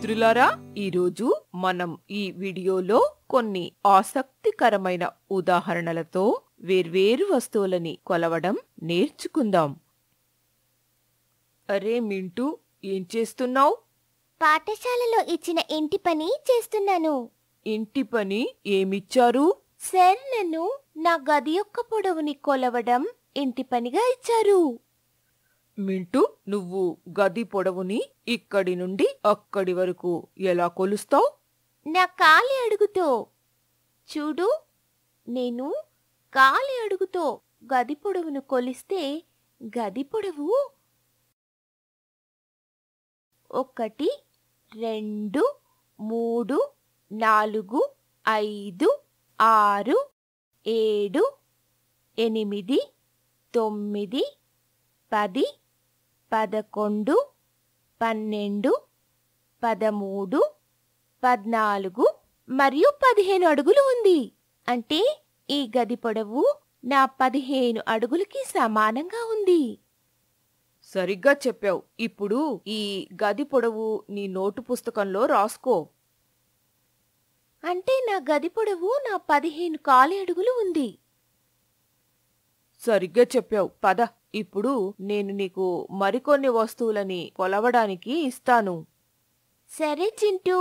మిత్రులారా ఈరోజు మనం ఈ వీడియోలో కొన్ని ఆసక్తికరమైన ఉదాహరణలతో వేర్వేరు వస్తువులని కొలవడం నేర్చుకుందాం అరే మింటూ ఏం చేస్తున్నావు పాఠశాలలో ఇచ్చిన ఇంటి పని చేస్తున్నాను ఇంటి పని ఏమిచ్చారు సర్ నన్ను నా గది యొక్క పొడవుని కొలవడం ఇంటి పనిగా ఇచ్చారు మింటూ నువ్వు గది పొడవుని ఇక్కడి నుండి అక్కడి వరకు ఎలా కొలుస్తావు నా కాలి అడుగుతో చూడు నేను కాలి అడుగుతో గది పొడవును కొలిస్తే గది పొడవు ఒకటి రెండు మూడు నాలుగు ఐదు ఆరు ఏడు ఎనిమిది తొమ్మిది పది పదకొండు పన్నెండు పదమూడు పద్నాలుగు మరియు పదిహేను అడుగులు ఉంది అంటే ఈ గది పొడవు నా పదిహేను అడుగులకి సమానంగా ఉంది సరిగ్గా చెప్పావు ఇప్పుడు ఈ గది పొడవు నీ నోటు పుస్తకంలో రాసుకో అంటే నా గది పొడవు నా పదిహేను కాలి అడుగులు ఉంది సరిగ్గా చెప్పావు పద ఇప్పుడు నేను నీకు మరికొన్ని వస్తువులని కొలవడానికి ఇస్తాను సరే చింటూ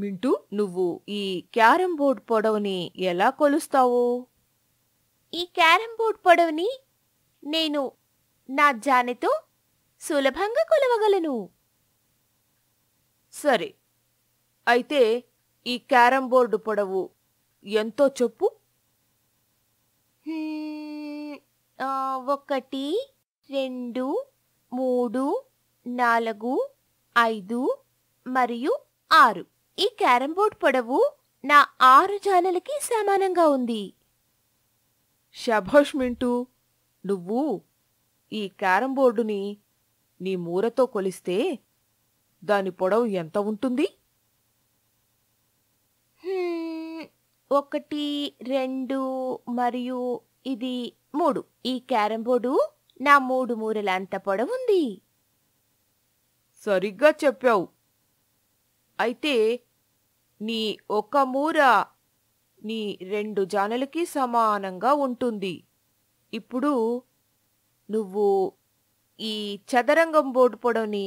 మింటూ నువ్వు ఈ క్యారం బోర్డ్ పొడవుని ఎలా కొలుస్తావు ఈ క్యారం బోర్డ్ పొడవుని నేను నా జానెతో సులభంగా కొలవగలను సరే అయితే ఈ క్యారం బోర్డు పొడవు ఎంతో చెప్పు ఒకటి రెండు మూడు నాలుగు ఐదు మరియు ఆరు ఈ క్యారం బోర్డ్ పొడవు నా ఆరు జాలలకి సమానంగా ఉంది శభాష్ మింటూ నువ్వు ఈ క్యారం బోర్డుని నీ మూరతో కొలిస్తే దాని పొడవు ఎంత ఉంటుంది ఒకటి రెండు మరియు ఇది మూడు ఈ క్యారం బోర్డు నా మూడు మూరలంత పొడవుంది సరిగ్గా చెప్పావు అయితే నీ ఒక మూర నీ రెండు జానలకి సమానంగా ఉంటుంది ఇప్పుడు నువ్వు ఈ చదరంగం బోర్డు పొడవుని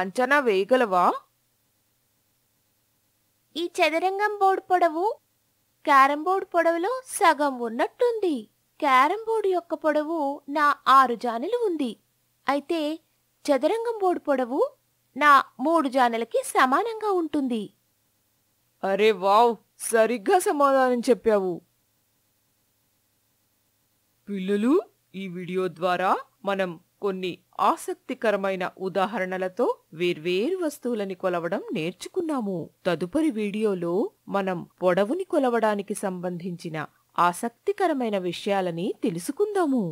అంచనా వేయగలవా ఈ చదరంగం బోర్డు పొడవు క్యారం బోర్డు పొడవులో సగం ఉన్నట్టుంది క్యారం బోర్డు యొక్క పొడవు నా ఆరు జానులు ఉంది అయితే చదరంగం బోర్డు పొడవు నా మూడు జానులకి సమానంగా ఉంటుంది అరే వావ్ సరిగ్గా సమాధానం చెప్పావు పిల్లలు ఈ వీడియో ద్వారా మనం కొన్ని ఆసక్తికరమైన ఉదాహరణలతో వేర్వేరు వస్తువులని కొలవడం నేర్చుకున్నాము తదుపరి వీడియోలో మనం పొడవుని కొలవడానికి సంబంధించిన ఆసక్తికరమైన విషయాలని తెలుసుకుందాము